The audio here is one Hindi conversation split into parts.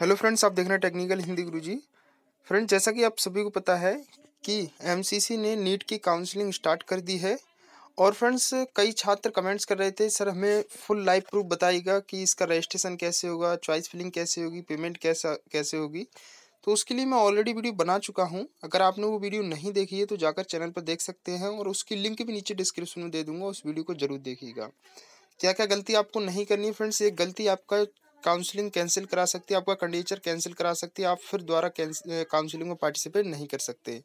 हेलो फ्रेंड्स आप देख रहे हैं टेक्निकल हिंदी गुरुजी फ्रेंड्स जैसा कि आप सभी को पता है कि एमसीसी ने नीट की काउंसलिंग स्टार्ट कर दी है और फ्रेंड्स कई छात्र कमेंट्स कर रहे थे सर हमें फुल लाइव प्रूफ बताएगा कि इसका रजिस्ट्रेशन कैसे होगा चॉइस फिलिंग कैसे होगी पेमेंट कैसा कैसे होगी तो उसके लिए मैं ऑलरेडी वीडियो बना चुका हूँ अगर आपने वो वीडियो नहीं देखी है तो जाकर चैनल पर देख सकते हैं और उसकी लिंक भी नीचे डिस्क्रिप्शन में दे दूंगा उस वीडियो को जरूर देखिएगा क्या क्या गलती आपको नहीं करनी फ्रेंड्स ये गलती आपका काउंसलिंग कैंसिल करा सकती है आपका कंडीचर कैंसिल करा सकती है आप फिर दोबारा काउंसलिंग में पार्टिसिपेट नहीं कर सकते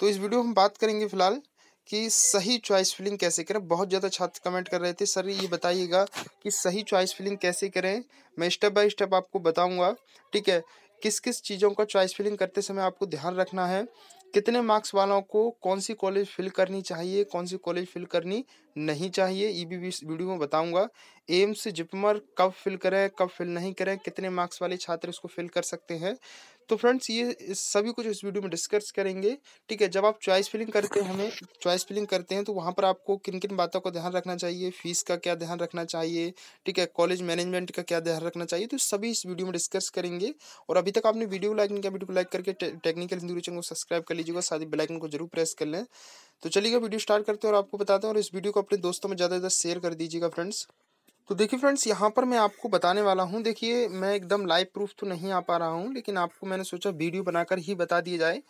तो इस वीडियो हम बात करेंगे फिलहाल कि सही चॉइस फिलिंग कैसे करें बहुत ज़्यादा छात्र कमेंट कर रहे थे सर ये बताइएगा कि सही चॉइस फिलिंग कैसे करें मैं स्टेप बाय स्टेप आपको बताऊंगा ठीक है किस किस चीज़ों का चॉइस फिलिंग करते समय आपको ध्यान रखना है कितने मार्क्स वालों को कौन सी कॉलेज फिल करनी चाहिए कौन सी कॉलेज फिल करनी नहीं चाहिए ये भी वीडियो में बताऊंगा एम्स जिपमर कब फिल करें कब फिल नहीं करें कितने मार्क्स वाले छात्र इसको फिल कर सकते हैं तो फ्रेंड्स ये सभी कुछ इस वीडियो में डिस्कस करेंगे ठीक है जब आप चॉइस फिलिंग करते हैं हमें चॉइस फिलिंग करते हैं तो वहाँ पर आपको किन किन बातों का ध्यान रखना चाहिए फीस का क्या ध्यान रखना चाहिए ठीक है कॉलेज मैनेजमेंट का क्या ध्यान रखना चाहिए तो सभी इस वीडियो में डिस्कस करेंगे और अभी तक आपने वीडियो लाइक नहीं किया वीडियो को लाइक करके टेक्निकल हिंदू चैनल को सब्सक्राइब कर लीजिएगा साथ ही बेलाइकन को जरूर प्रेस कर लें तो चलिएगा वीडियो स्टार्ट करते हैं और आपको बताते हैं और इस वीडियो को अपने दोस्तों में ज़्यादा से ज़्यादा शेयर कर दीजिएगा फ्रेंड्स तो देखिए फ्रेंड्स यहाँ पर मैं आपको बताने वाला हूँ देखिए मैं एकदम लाइव प्रूफ तो नहीं आ पा रहा हूँ लेकिन आपको मैंने सोचा वीडियो बनाकर ही बता दिया जाए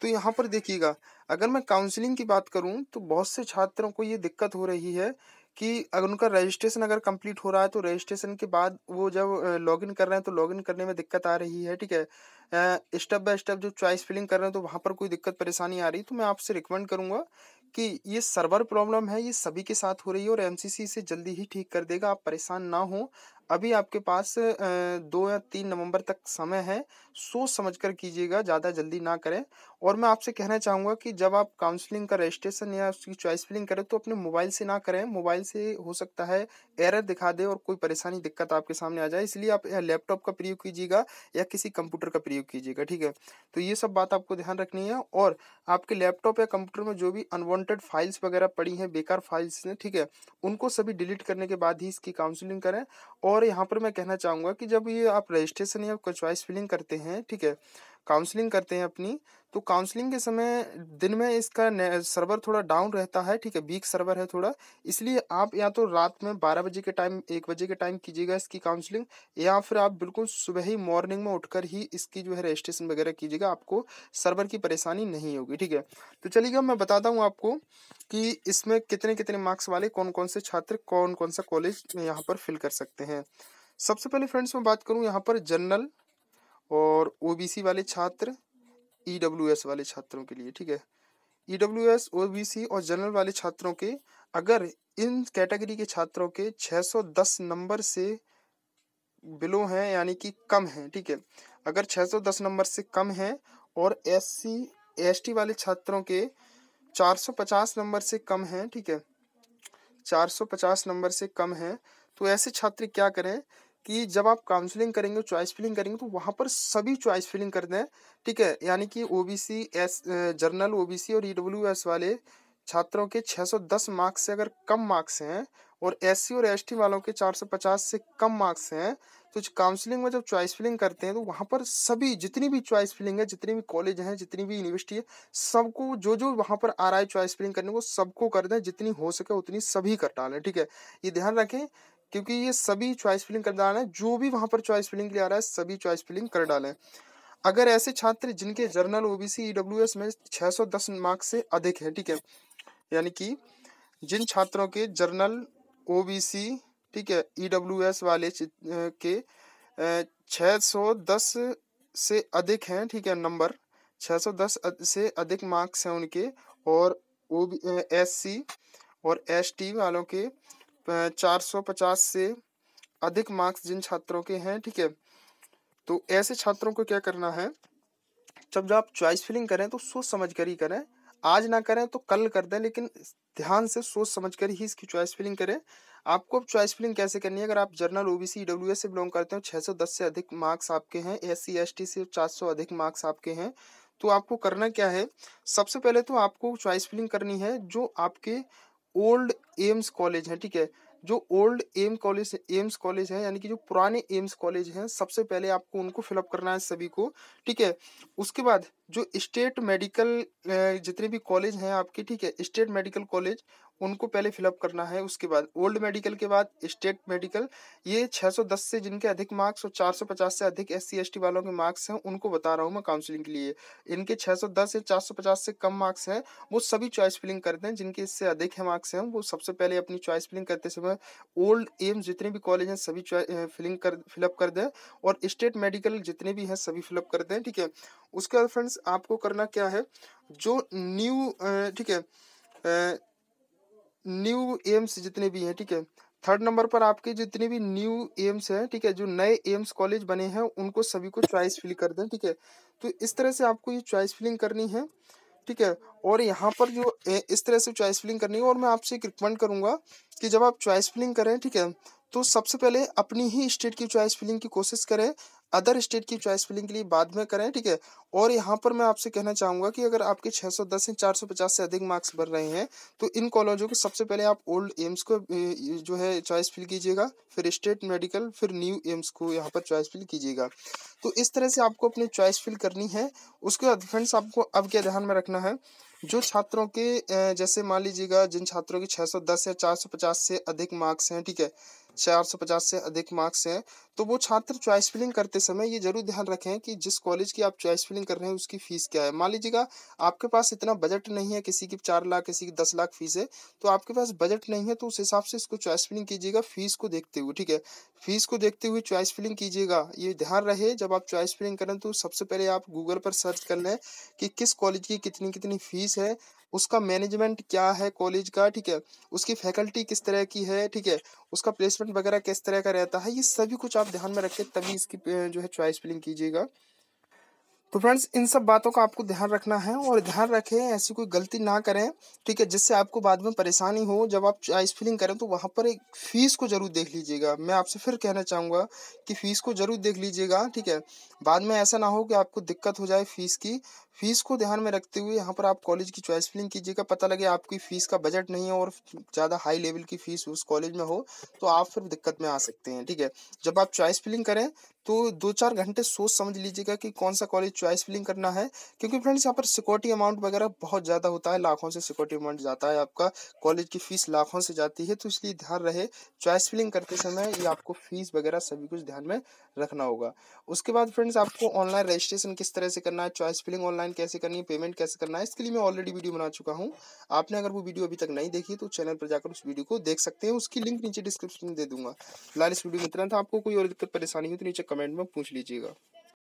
तो यहाँ पर देखिएगा अगर मैं काउंसलिंग की बात करूँ तो बहुत से छात्रों को ये दिक्कत हो रही है कि अगर उनका रजिस्ट्रेशन अगर कंप्लीट हो रहा है तो रजिस्ट्रेशन के बाद वो जब लॉगिन कर रहे हैं तो लॉगिन करने में दिक्कत आ रही है ठीक है स्टेप बाय स्टेप जो चॉइस फिलिंग कर रहे हैं तो वहाँ पर कोई दिक्कत परेशानी आ रही तो मैं आपसे रिकमेंड करूँगा कि ये सर्वर प्रॉब्लम है ये सभी के साथ हो रही है और एम इसे जल्दी ही ठीक कर देगा आप परेशान ना हो अभी आपके पास दो या तीन नवंबर तक समय है सोच समझ कर कीजिएगा ज़्यादा जल्दी ना करें और मैं आपसे कहना चाहूँगा कि जब आप काउंसलिंग का रजिस्ट्रेशन या उसकी चॉइस फिलिंग करें तो अपने मोबाइल से ना करें मोबाइल से हो सकता है एरर दिखा दे और कोई परेशानी दिक्कत आपके सामने आ जाए इसलिए आप लैपटॉप का प्रयोग कीजिएगा या किसी कंप्यूटर का प्रयोग कीजिएगा ठीक है तो ये सब बात आपको ध्यान रखनी है और आपके लैपटॉप या कंप्यूटर में जो भी अनवॉन्टेड फाइल्स वगैरह पड़ी हैं बेकार फाइल्स हैं ठीक है उनको सभी डिलीट करने के बाद ही इसकी काउंसिलिंग करें और और यहाँ पर मैं कहना चाहूँगा कि जब ये आप रजिस्ट्रेशन या चॉइस फिलिंग करते हैं ठीक है काउंसलिंग करते हैं अपनी तो काउंसलिंग के समय दिन में इसका सर्वर थोड़ा डाउन रहता है ठीक है वीक सर्वर है थोड़ा इसलिए आप या तो रात में बारह बजे के टाइम एक बजे के टाइम कीजिएगा इसकी काउंसलिंग या फिर आप बिल्कुल सुबह ही मॉर्निंग में उठकर ही इसकी जो है रजिस्ट्रेशन वगैरह कीजिएगा आपको सर्वर की परेशानी नहीं होगी ठीक है तो चलिएगा मैं बताता हूँ आपको कि इसमें कितने कितने मार्क्स वाले कौन कौन से छात्र कौन कौन सा कॉलेज यहाँ पर फिल कर सकते हैं सबसे पहले फ्रेंड्स मैं बात करूँ यहाँ पर जनरल और ओबीसी वाले छात्र ईडब्ल्यूएस e वाले छात्रों के लिए ठीक है ईडब्ल्यूएस e ओबीसी और जनरल वाले छात्रों के अगर इन कैटेगरी के छात्रों के 610 नंबर से बिलो हैं यानी कि कम हैं ठीक है अगर 610 नंबर से कम हैं और एससी एसटी वाले छात्रों के 450 नंबर से कम हैं ठीक है 450 नंबर से कम हैं तो ऐसे छात्र क्या करें कि जब आप काउंसलिंग करेंगे चॉइस फिलिंग करेंगे तो वहाँ पर सभी चॉइस फिलिंग कर दें ठीक है यानी कि O B C S general O B C और ई डब्ल्यू एस वाले छात्रों के 610 मार्क्स से अगर कम मार्क्स हैं और एस सी और एस टी वालों के 450 से कम मार्क्स हैं तो काउंसलिंग में जब चॉइस फिलिंग करते हैं तो वहाँ पर सभी जितनी भी चॉइस फिलिंग है जितनी भी कॉलेज हैं जितनी भी यूनिवर्सिटी है सबको जो जो वहाँ पर आ रहा है चॉइस फिलिंग करने को सबको कर दें जितनी हो सके उतनी सभी कर डालें ठीक है ये ध्यान रखें क्योंकि ये सभी चॉइस फिलिंग कर डाले है जो भी वहाँ पर चॉइस फिलिंग के लिए आ रहा है सभी चॉइस फिलिंग कर डालें अगर ऐसे छात्र जिनके जर्नल ओबीसी ईडब्ल्यूएस में 610 मार्क्स से अधिक है ठीक है यानी कि जिन छात्रों के जर्नल ओबीसी ठीक है ईडब्ल्यूएस e वाले के 610 से अधिक हैं ठीक है नंबर 610 से अधिक मार्क्स हैं उनके और ओ एस सी और एस टी वालों के 450 से अधिक मार्क्स जिन छात्रों के हैं ठीक है तो ऐसे छात्रों को क्या करना है जब जब आप चॉइस फिलिंग करें तो सोच समझ कर ही करें आज ना करें तो कल कर दें लेकिन ध्यान से सोच समझ कर ही इसकी चॉइस फिलिंग करें आपको अब चॉइस फिलिंग कैसे करनी है अगर आप जर्नल ओबीसी बी से बिलोंग करते हो 610 से अधिक मार्क्स आपके हैं एस सी एस टी से 400 अधिक मार्क्स आपके हैं तो आपको करना क्या है सबसे पहले तो आपको चॉइस फिलिंग करनी है जो आपके ओल्ड एम्स कॉलेज है ठीक है जो old M college AIIMS college है यानी कि जो पुराने एम्स कॉलेज हैं सबसे पहले आपको उनको फिलअप करना है सभी को ठीक है उसके बाद जो स्टेट मेडिकल जितने भी कॉलेज हैं आपके ठीक है स्टेट मेडिकल कॉलेज उनको पहले फिलअप करना है उसके बाद ओल्ड मेडिकल के बाद स्टेट मेडिकल ये 610 से जिनके अधिक मार्क्स और 450 से अधिक एस सी वालों के मार्क्स हैं उनको बता रहा हूँ मैं काउंसलिंग के लिए इनके 610 या 450 से कम मार्क्स हैं वो सभी चॉइस फिलिंग करते हैं जिनके इससे अधिक है मार्क्स हैं वो सबसे पहले अपनी चॉइस फिलिंग करते समय ओल्ड एम्स जितने भी कॉलेज हैं सभी फिलिंग कर फिलअप कर दें और स्टेट मेडिकल जितने भी हैं सभी फिलअप कर दें ठीक है उसके बाद फ्रेंड्स आपको करना क्या है जो न्यू ठीक है न्यू एम्स जितने भी हैं ठीक है थर्ड नंबर पर आपके जितने भी न्यू एम्स हैं ठीक है जो नए एम्स कॉलेज बने हैं उनको सभी को चॉइस फिल कर दें ठीक है तो इस तरह से आपको ये चॉइस फिलिंग करनी है ठीक है और यहाँ पर जो इस तरह से चॉइस फिलिंग करनी है और मैं आपसे एक रिकमेंड करूँगा कि जब आप चॉइस फिलिंग करें ठीक है तो सबसे पहले अपनी ही स्टेट की चॉइस फिलिंग की कोशिश करें अदर स्टेट की चॉइस फिलिंग के लिए बाद में करें ठीक है और यहाँ पर मैं आपसे कहना चाहूँगा कि अगर आपके 610 से 450 से अधिक मार्क्स बढ़ रहे हैं तो इन कॉलेजों के सबसे पहले आप ओल्ड एम्स को जो है चॉइस फिल कीजिएगा फिर स्टेट मेडिकल फिर न्यू एम्स को यहाँ पर चॉइस फिल कीजिएगा तो इस तरह से आपको अपनी चॉइस फिल करनी है उसके बाद फ्रेंड्स आपको अब क्या ध्यान में रखना है जो छात्रों के जैसे मान लीजिएगा जिन छात्रों के दस या पचास से अधिक मार्क्स हैं ठीक है चार सौ पचास से अधिक मार्क्स हैं तो वो छात्र चॉइस फिलिंग करते समय ये जरूर ध्यान रखें कि जिस कॉलेज की आप चॉइस फिलिंग कर रहे हैं उसकी फीस क्या है मान लीजिएगा आपके पास इतना बजट नहीं है किसी की चार लाख किसी की दस लाख फीस है तो आपके पास बजट नहीं है तो उस हिसाब से इसको चॉइस फिलिंग कीजिएगा फीस को देखते हुए ठीक है फीस को देखते हुए चॉइस फिलिंग कीजिएगा ये ध्यान रहे जब आप चॉइस फिलिंग करें तो सबसे पहले आप गूगल पर सर्च कर लें कि किस कॉलेज की कितनी कितनी फीस है उसका मैनेजमेंट क्या है कॉलेज का ठीक है उसकी फैकल्टी किस तरह की है ठीक है उसका प्लेसमेंट वगैरह किस तरह का रहता है ये सभी कुछ आप ध्यान में रखें तभी इसकी जो है चॉइस फिलिंग कीजिएगा तो फ्रेंड्स इन सब बातों का आपको ध्यान रखना है और ध्यान रखें ऐसी कोई गलती ना करें ठीक है जिससे आपको बाद में परेशानी हो जब आप चॉइस फिलिंग करें तो वहाँ पर एक फ़ीस को ज़रूर देख लीजिएगा मैं आपसे फिर कहना चाहूँगा कि फ़ीस को ज़रूर देख लीजिएगा ठीक है बाद में ऐसा ना हो कि आपको दिक्कत हो जाए फ़ीस की फीस को ध्यान में रखते हुए यहाँ पर आप कॉलेज की चॉइस फिलिंग कीजिएगा पता लगे आपकी फ़ीस का बजट नहीं है और ज़्यादा हाई लेवल की फ़ीस उस कॉलेज में हो तो आप फिर दिक्कत में आ सकते हैं ठीक है जब आप चॉइस फिलिंग करें तो दो चार घंटे सोच समझ लीजिएगा कि कौन सा कॉलेज चॉइस फिलिंग करना है क्योंकि फ्रेंड्स यहाँ पर सिक्योरिटी अमाउंट वगैरह बहुत ज़्यादा होता है लाखों से सिक्योरिटी अमाउंट जाता है आपका कॉलेज की फ़ीस लाखों से जाती है तो इसलिए ध्यान रहे चॉइस फिलिंग करते समय ये आपको फ़ीस वगैरह सभी कुछ ध्यान में रखना होगा उसके बाद फ्रेंड्स आपको ऑनलाइन रजिस्ट्रेशन किस तरह से करना है चॉइस फिलिंग ऑनलाइन ऑनलाइन कैसे करनी है पेमेंट कैसे करना है इसके लिए मैं ऑलरेडी वीडियो बना चुका हूँ आपने अगर वो वीडियो अभी तक नहीं देखी तो चैनल पर जाकर उस वीडियो को देख सकते हैं उसकी लिंक नीचे डिस्क्रिप्शन में दे दूंगा फिलहाल इस वीडियो में इतना था आपको कोई और दिक्कत परेशानी हो तो नीचे कमेंट में पूछ लीजिएगा